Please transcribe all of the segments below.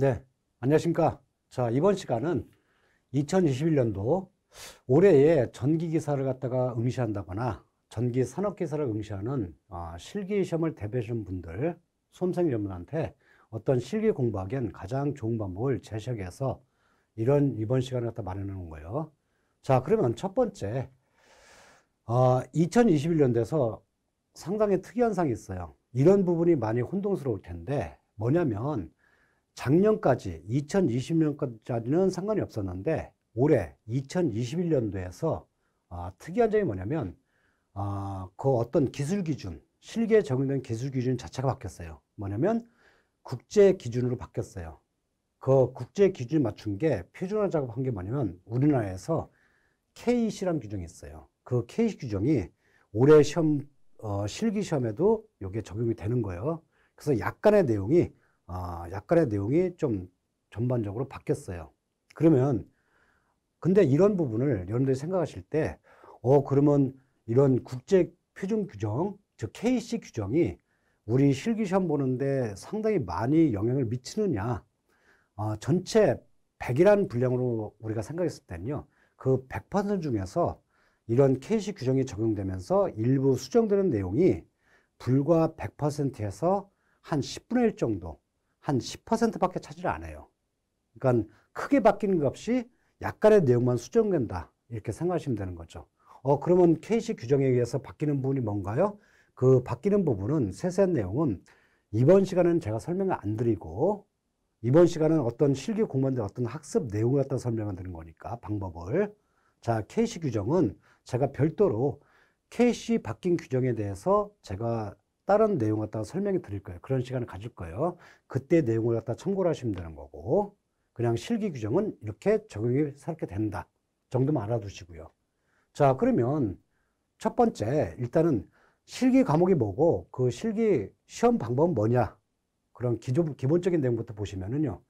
네, 안녕하십니까. 자, 이번 시간은 2021년도 올해에 전기기사를 갖다가 응시한다거나 전기산업기사를 응시하는 아, 실기시험을 대비하시는 분들, 수험생 여러한테 어떤 실기 공부하기엔 가장 좋은 방법을 제시해서 하 이런 이번 시간을 갖다 마련해 놓은 거예요. 자, 그러면 첫 번째, 어, 2021년도에서 상당히 특이한 상이 있어요. 이런 부분이 많이 혼동스러울 텐데 뭐냐면 작년까지 2020년까지는 상관이 없었는데 올해 2021년도에서 아, 특이한 점이 뭐냐면 아, 그 어떤 기술 기준 실기에 적용된 기술 기준 자체가 바뀌었어요. 뭐냐면 국제 기준으로 바뀌었어요. 그 국제 기준 에 맞춘 게 표준화 작업한 게 뭐냐면 우리나라에서 KC라는 규정이 있어요. 그 KC 규정이 올해 시험 어, 실기 시험에도 여기에 적용이 되는 거예요. 그래서 약간의 내용이 아, 약간의 내용이 좀 전반적으로 바뀌었어요. 그러면 근데 이런 부분을 여러분들이 생각하실 때, 어, 그러면 이런 국제 표준 규정, 즉 KC 규정이 우리 실기시험 보는데 상당히 많이 영향을 미치느냐. 어, 전체 100이라는 분량으로 우리가 생각했을 때는요, 그 100% 중에서 이런 KC 규정이 적용되면서 일부 수정되는 내용이 불과 100%에서 한 10분의 1 정도 한 10%밖에 차지를 안 해요. 그러니까 크게 바뀌는 것 없이 약간의 내용만 수정된다. 이렇게 생각하시면 되는 거죠. 어, 그러면 KC 규정에 의해서 바뀌는 부분이 뭔가요? 그 바뀌는 부분은 세세한 내용은 이번 시간은 제가 설명을 안 드리고 이번 시간은 어떤 실기 공무원들 어떤 학습 내용을 갖다 설명을 드는 거니까 방법을 자 KC 규정은 제가 별도로 KC 바뀐 규정에 대해서 제가 다른 내용 갖다가 설명해 드릴 거예요. 그런 시간을 가질 거예요. 그때 내용을 갖다 참고를 하시면 되는 거고 그냥 실기 규정은 이렇게 적용이 새롭게 된다 정도만 알아두시고요. 자 그러면 첫 번째 일단은 실기 과목이 뭐고 그 실기 시험 방법은 뭐냐 그런 기존, 기본적인 내용부터 보시면은요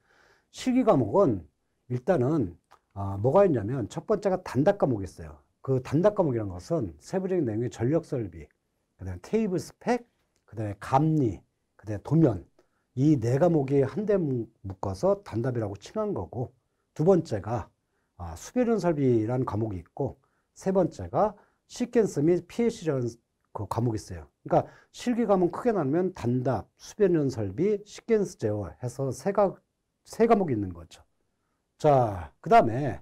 실기 과목은 일단은 아, 뭐가 있냐면 첫 번째가 단답 과목이 있어요. 그 단답 과목이라는 것은 세부적인 내용의 전력 설비, 그다음 테이블 스펙, 그다음에 감리, 그다음에 도면 이 네 과목이 한데 묶어서 단답이라고 칭한 거고 두 번째가 아, 수비련설비라는 과목이 있고 세 번째가 시퀀스 및 PH라는 그 과목이 있어요. 그러니까 실기 과목 크게 나누면 단답, 수변연설비, 시퀀스 제어 해서 세, 가, 세 과목이 있는 거죠. 자, 그 다음에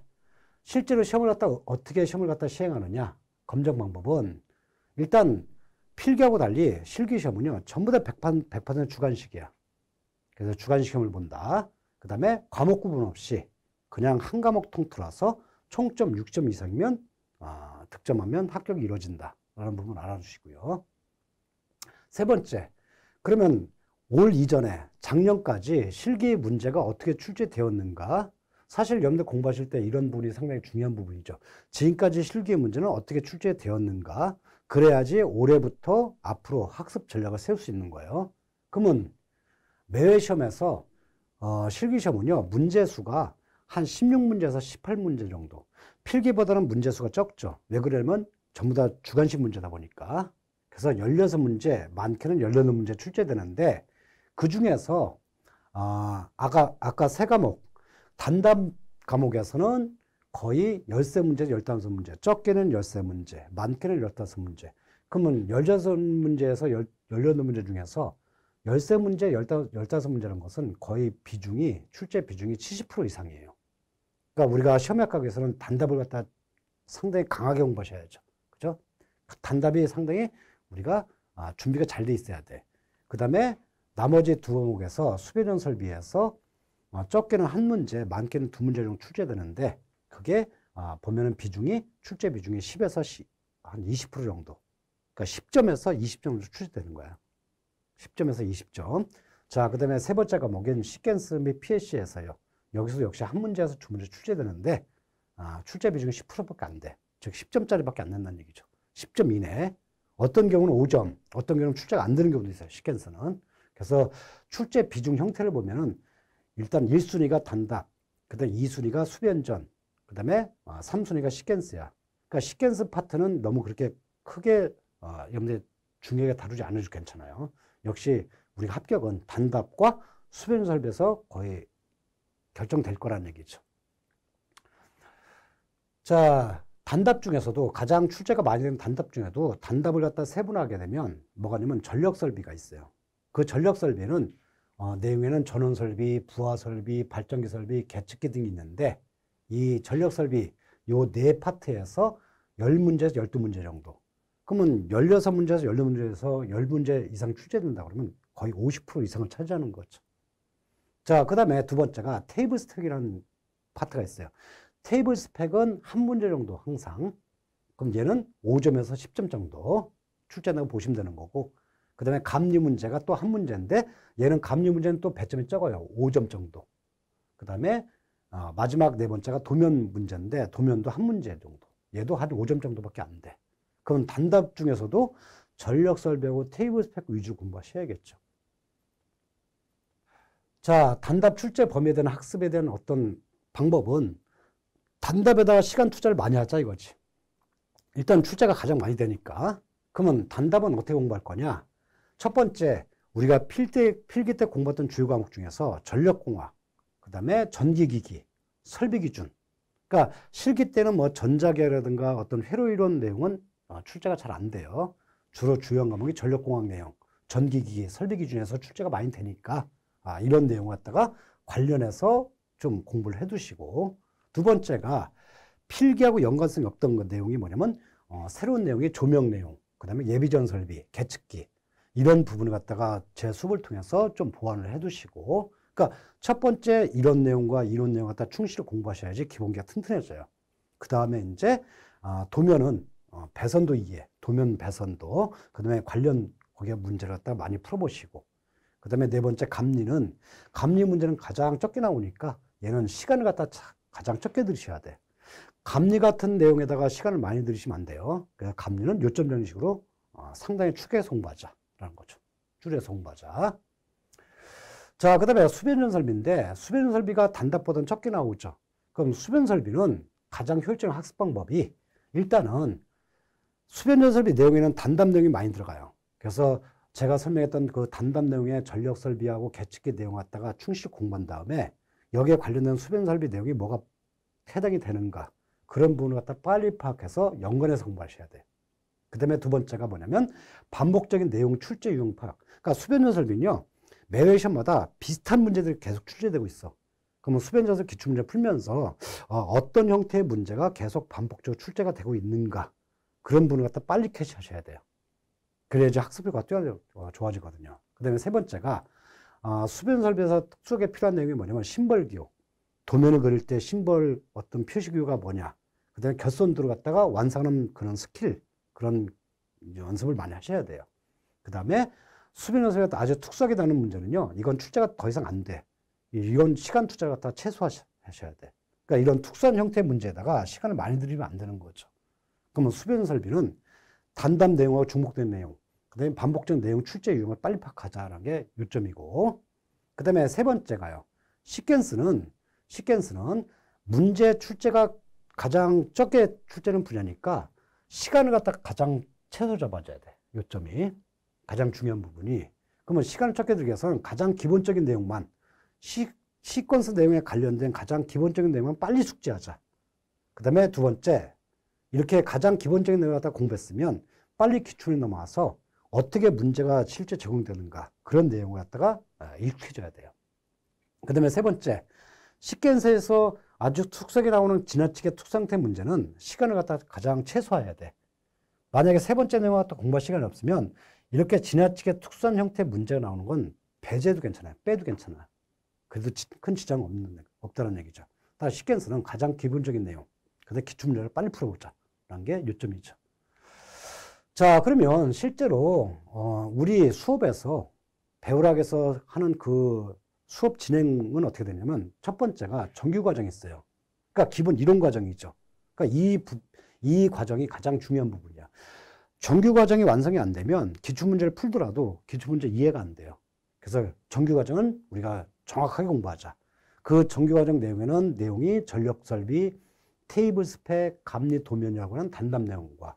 실제로 시험을 갖다 어떻게 시험을 갖다 시행하느냐 검정 방법은 일단 필기하고 달리 실기 시험은요, 전부 다 100%, 100% 주관식이야. 그래서 주관 시험을 본다. 그 다음에 과목 구분 없이 그냥 한 과목 통틀어서 총점 6점 이상이면 아, 득점하면 합격이 이루어진다. 라는 부분 알아주시고요. 세 번째, 그러면 올 이전에 작년까지 실기 문제가 어떻게 출제되었는가? 사실 여대 공부하실 때 이런 부분이 상당히 중요한 부분이죠. 지금까지 실기의 문제는 어떻게 출제되었는가? 그래야지 올해부터 앞으로 학습 전략을 세울 수 있는 거예요. 그러면 매회 시험에서 어, 실기 시험은요 문제 수가 한 16문제에서 18문제 정도. 필기보다는 문제 수가 적죠. 왜 그러냐면 전부 다 주관식 문제다 보니까. 그래서 16문제, 많게는 18문제 출제되는데 그 중에서 어, 아, 아까 아까 세 과목 단답 과목에서는 거의 열세 문제 열다섯 문제 적게는 열세 문제 많게는 열다섯 문제 그러면 열여섯 문제에서 열여덟 문제 중에서 열세 문제 열다섯 문제라는 것은 거의 비중이, 출제 비중이 70% 이상이에요. 그러니까 우리가 시험역학에서는 단답을 갖다 상당히 강하게 공부하셔야죠. 그죠? 단답이 상당히 우리가 아, 준비가 잘 돼 있어야 돼. 그 다음에 나머지 두 과목에서 수배연설비에서 어, 적게는 한 문제, 많게는 두 문제 정도 출제되는데 그게 아, 보면은 비중이 출제 비중이 10에서 10, 한20% 정도. 그러니까 10점에서 20점으로 출제되는 거야. 10점에서 20점. 자, 그 다음에 세 번째 과목인 시퀀스 및 PLC에서요. 여기서 역시 한 문제에서 두 문제 출제되는데, 아, 출제 비중이 10%밖에 안 돼. 즉, 10점짜리밖에 안 된다는 얘기죠. 10점 이내. 어떤 경우는 5점, 어떤 경우는 출제가 안 되는 경우도 있어요. 시퀀스는. 그래서 출제 비중 형태를 보면은 일단 1순위가 단답, 그 다음 2순위가 수변전, 그 다음에 어, 3순위가 시퀀스야. 그러니까 시퀀스 파트는 너무 그렇게 크게 어, 염두에 중요하게 다루지 않아도 괜찮아요. 역시 우리가 합격은 단답과 수변 설비에서 거의 결정될 거란 얘기죠. 자, 단답 중에서도 가장 출제가 많이 되는 단답 중에도 단답을 갖다 세분하게 되면 뭐가냐면 전력 설비가 있어요. 그 전력 설비는 어, 내용에는 전원 설비, 부하 설비, 발전기 설비, 개측기 등이 있는데 이 전력 설비 요 네 파트에서 1 0문제에서1 2 문제 정도. 그러면 1 6 문제에서 1네 문제에서 1 0문제 이상 출제된다 그러면 거의 50% 이상을 차지하는 거죠. 자, 그 다음에 두 번째가 테이블 스펙이라는 파트가 있어요. 테이블 스펙은 한 문제 정도 항상. 그럼 얘는 5점에서1 0점 정도 출제된다고 보시면 되는 거고. 그 다음에 감리 문제가 또 한 문제인데 얘는 감리 문제는 또 배점이 적어요. 5점 정도. 그 다음에 어, 마지막 네 번째가 도면 문제인데 도면도 한 문제 정도. 얘도 한 5점 정도밖에 안 돼. 그럼 단답 중에서도 전력설 배우고 테이블 스펙 위주 공부하셔야겠죠. 자, 단답 출제 범위에 대한 학습에 대한 어떤 방법은 단답에다가 시간 투자를 많이 하자 이거지. 일단 출제가 가장 많이 되니까. 그러면 단답은 어떻게 공부할 거냐? 첫 번째, 우리가 필기 때 공부했던 주요 과목 중에서 전력공학, 그 다음에 전기기기, 설비기준. 그러니까 실기 때는 뭐 전자계라든가 어떤 회로이론 내용은 어, 출제가 잘 안 돼요. 주로 주요 과목이 전력공학 내용, 전기기기, 설비기준에서 출제가 많이 되니까 아, 이런 내용 갖다가 관련해서 좀 공부를 해두시고 두 번째가 필기하고 연관성이 없던 그 내용이 뭐냐면 어, 새로운 내용의 조명 내용, 그 다음에 예비전 설비, 계측기 이런 부분을 갖다가 제 수업을 통해서 좀 보완을 해두시고 그러니까 첫 번째 이런 내용과 이런 내용 갖다 충실히 공부하셔야지 기본기가 튼튼해져요. 그 다음에 이제 아, 도면은 어, 배선도 이해, 도면 배선도 그 다음에 관련 거기에 문제를 갖다 많이 풀어보시고 그 다음에 네 번째 감리는 감리 문제는 가장 적게 나오니까 얘는 시간을 갖다 가장 적게 들으셔야 돼. 감리 같은 내용에다가 시간을 많이 들이시면 안 돼요. 그래서 감리는 요점 정식으로 어, 상당히 축에 송바자라는 거죠. 줄에 송바자. 자, 그 다음에 수변연설비인데 수변연설비가 단답보다는 적게 나오죠. 그럼 수변설비는 가장 효율적인 학습 방법이 일단은 수변연설비 내용에는 단답 내용이 많이 들어가요. 그래서 제가 설명했던 그 단답 내용의 전력 설비하고 계측기 내용 갖다가 충실히 공부한 다음에 여기에 관련된 수변 설비 내용이 뭐가 해당이 되는가 그런 부분을 갖다 빨리 파악해서 연관해서 공부하셔야 돼요. 그 다음에 두 번째가 뭐냐면 반복적인 내용 출제 유형 파악. 그러니까 수변 연설비는요. 매외션마다 비슷한 문제들이 계속 출제되고 있어. 그러면 수변자서 기출문제 풀면서 어, 떤 형태의 문제가 계속 반복적으로 출제가 되고 있는가 그런 부분을 갖다 빨리 캐치하셔야 돼요. 그래야지 학습효과가 뛰어 어, 좋아지거든요. 그 다음에 세 번째가 어, 수변설비에서 특수하게 필요한 내용이 뭐냐면 심벌기호. 도면을 그릴 때 심벌 어떤 표시기호가 뭐냐. 그 다음에 결선도를 갖다가 완성하는 그런 스킬, 그런 연습을 많이 하셔야 돼요. 그 다음에 수비노선에 아주 특수하게 되는 문제는요. 이건 출제가 더 이상 안 돼. 이건 시간 투자를 갖다 최소화하셔야 돼. 그러니까 이런 특수한 형태의 문제에다가 시간을 많이 들이면 안 되는 거죠. 그러면 수변 설비는 단답 내용하고 중복된 내용, 그 다음에 반복적 내용 출제 유형을 빨리 파악하자라는 게 요점이고, 그 다음에 세 번째가요. 시퀀스는, 시퀀스는 문제 출제가 가장 적게 출제는 분야니까 시간을 갖다가 가장 최소 잡아줘야 돼. 요점이. 가장 중요한 부분이 그러면 시간을 적게 들기 위해서는 가장 기본적인 내용만 시, 시퀀스 내용에 관련된 가장 기본적인 내용만 빨리 숙지하자. 그 다음에 두 번째 이렇게 가장 기본적인 내용을 갖다 공부했으면 빨리 기출이 넘어와서 어떻게 문제가 실제 적용되는가 그런 내용을 갖다가 익혀줘야 아, 돼요. 그 다음에 세 번째 시겐스에서 아주 특색이 나오는 지나치게 특성태 문제는 시간을 갖다 가장 최소화해야 돼. 만약에 세 번째 내용을 갖다 공부할 시간이 없으면 이렇게 지나치게 특수한 형태의 문제가 나오는 건 배제도 괜찮아요. 빼도 괜찮아 그래도 큰 지장 없는, 없다는 얘기죠. 따라서 시퀀스는 가장 기본적인 내용. 그래서 기초 문제를 빨리 풀어보자. 라는 게 요점이죠. 자, 그러면 실제로, 어, 우리 수업에서 배우락에서 하는 그 수업 진행은 어떻게 되냐면 첫 번째가 정규 과정이 있어요. 그러니까 기본 이론 과정이죠. 그러니까 이, 부, 이 과정이 가장 중요한 부분이야. 정규 과정이 완성이 안 되면 기출 문제를 풀더라도 기출 문제 이해가 안 돼요. 그래서 정규 과정은 우리가 정확하게 공부하자. 그 정규 과정 내용에는 내용이 전력 설비, 테이블 스펙, 감리 도면이라고 하는 단답 내용과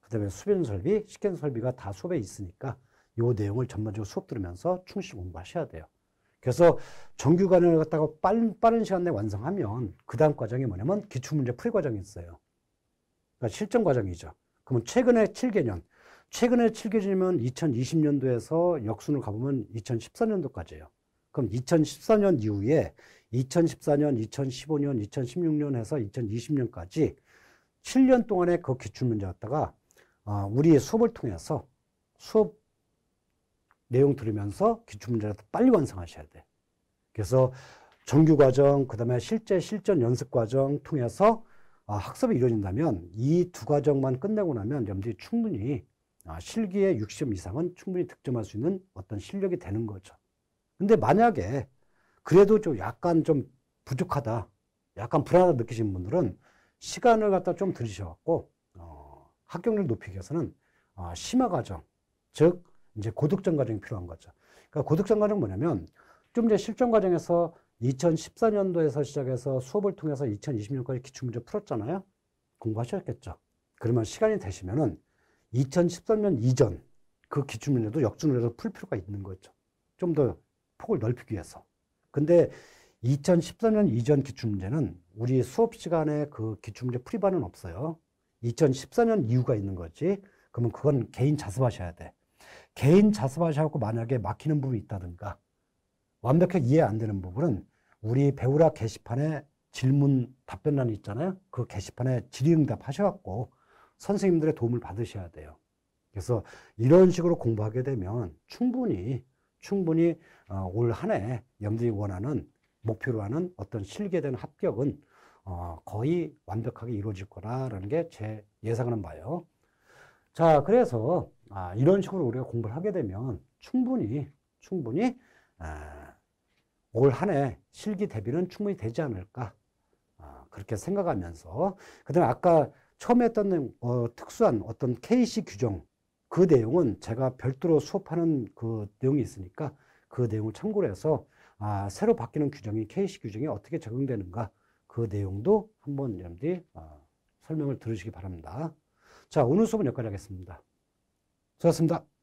그다음에 수변 설비, 식견 설비가 다 수업에 있으니까 요 내용을 전반적으로 수업 들으면서 충실히 공부하셔야 돼요. 그래서 정규 과정을 갖다가 빠른, 빠른 시간 내에 완성하면 그 다음 과정이 뭐냐면 기출문제 풀 과정이 있어요. 그러니까 실전 과정이죠. 그러면 최근에 7개년, 최근에 7개년이면 2020년도에서 역순을 가보면 2014년도까지예요. 그럼 2014년 이후에 2014년, 2015년, 2016년 해서 2020년까지 7년 동안의 그 기출문제 갖다가 아, 우리 수업을 통해서 수업 내용 들으면서 기출문제를 빨리 완성하셔야 돼. 그래서 정규 과정, 그 다음에 실제 실전 연습 과정 통해서 아, 학습이 이루어진다면 이 두 과정만 끝내고 나면 염러분 충분히 아, 실기의 60점 이상은 충분히 득점할 수 있는 어떤 실력이 되는 거죠. 근데 만약에 그래도 좀 약간 좀 부족하다, 약간 불안하다 느끼신 분들은 시간을 갖다 좀 들이셔갖고 어, 합격률 높이기 위해서는 어, 심화 과정, 즉 이제 고득점 과정이 필요한 거죠. 그러니까 고득점 과정 뭐냐면 좀 이제 실전 과정에서 2014년도에서 시작해서 수업을 통해서 2020년까지 기출문제 풀었잖아요. 공부하셨겠죠. 그러면 시간이 되시면은 2013년 이전 그 기출문제도 역준을 해풀 필요가 있는 거죠. 좀 더 폭을 넓히기 위해서. 근데 2013년 이전 기출문제는 우리 수업 시간에 그 기출문제 풀이반은 없어요. 2014년 이유가 있는 거지. 그러면 그건 개인 자습하셔야 돼. 개인 자습하셔고 만약에 막히는 부분이 있다든가 완벽하게 이해 안 되는 부분은 우리 배우라 게시판에 질문 답변란 있잖아요. 그 게시판에 질의응답 하셔갖고 선생님들의 도움을 받으셔야 돼요. 그래서 이런 식으로 공부하게 되면 충분히 충분히 어, 올한 해 염두에 원하는 목표로 하는 어떤 실기에 대한 합격은 어, 거의 완벽하게 이루어질 거라라는 게 제예상은봐요 자, 그래서 아, 이런 식으로 우리가 공부를 하게 되면 충분히 충분히 아, 올한해 실기 대비는 충분히 되지 않을까 아, 그렇게 생각하면서 그다음에 아까 처음에 했던 어, 특수한 어떤 KC 규정 그 내용은 제가 별도로 수업하는 그 내용이 있으니까 그 내용을 참고를 해서 아, 새로 바뀌는 규정이 KC 규정에 어떻게 적용되는가 그 내용도 한번 여러분들이 어, 설명을 들으시기 바랍니다. 자 오늘 수업은 여기까지 하겠습니다. 수고하셨습니다.